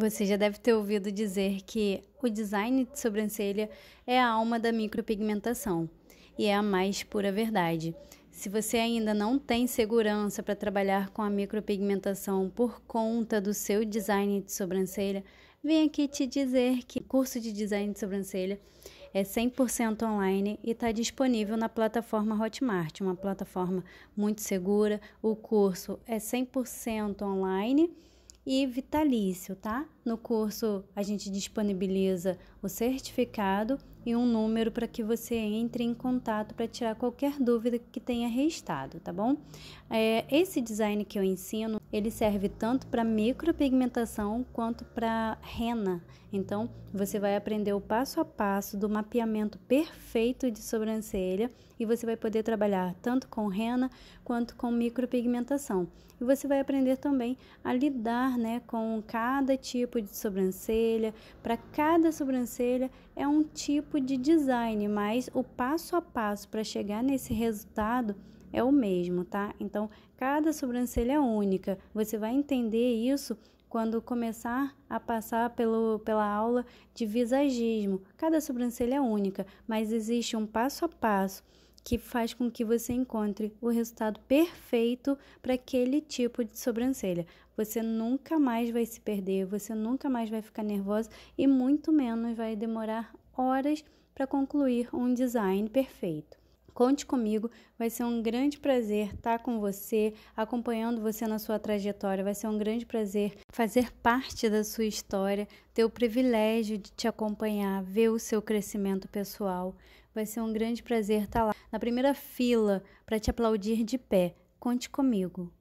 Você já deve ter ouvido dizer que o design de sobrancelha é a alma da micropigmentação e é a mais pura verdade. Se você ainda não tem segurança para trabalhar com a micropigmentação por conta do seu design de sobrancelha, vem aqui te dizer que o curso de design de sobrancelha é 100% online e está disponível na plataforma Hotmart, uma plataforma muito segura. O curso é 100% online e vitalício, tá? No curso a gente disponibiliza o certificado e um número para que você entre em contato para tirar qualquer dúvida que tenha restado, tá bom? É, esse design que eu ensino, ele serve tanto para micropigmentação quanto para rena. Então, você vai aprender o passo a passo do mapeamento perfeito de sobrancelha e você vai poder trabalhar tanto com rena quanto com micropigmentação. E você vai aprender também a lidar, né, com cada tipo de sobrancelha. Para cada sobrancelha é um tipo tipo de design, mas o passo a passo para chegar nesse resultado é o mesmo, tá? Então, cada sobrancelha é única. Você vai entender isso quando começar a passar pelo, pela aula de visagismo. Cada sobrancelha é única, mas existe um passo a passo que faz com que você encontre o resultado perfeito para aquele tipo de sobrancelha. Você nunca mais vai se perder, você nunca mais vai ficar nervosa e muito menos vai demorar horas para concluir um design perfeito. Conte comigo, vai ser um grande prazer estar tá com você, acompanhando você na sua trajetória. Vai ser um grande prazer fazer parte da sua história, ter o privilégio de te acompanhar, ver o seu crescimento pessoal. Vai ser um grande prazer estar tá lá na primeira fila para te aplaudir de pé. Conte comigo.